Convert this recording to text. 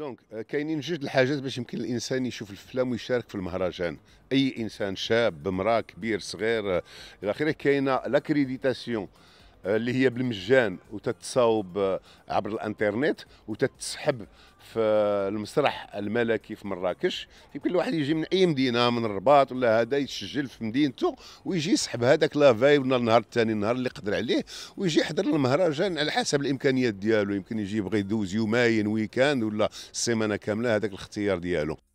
دونك آه، كاينين جوج الحاجات باش يمكن الانسان يشوف الافلام ويشارك في المهرجان اي انسان شاب امراه كبير صغير آه، الى اخره كاينه لاكريديتاسيون آه، اللي هي بالمجان وتتصاوب آه، عبر الانترنت وتتسحب في المسرح الملكي في مراكش يمكن الواحد يجي من اي مدينه من الرباط ولا هذا يسجل في مدينته ويجي يسحب هذاك لافاي ولا النهار الثاني النهار اللي قدر عليه ويجي يحضر المهرجان على حسب الامكانيات ديالو يمكن يجي يبغي يدوز يومين ويكاند ولا سيمانه كامله هذاك الاختيار ديالو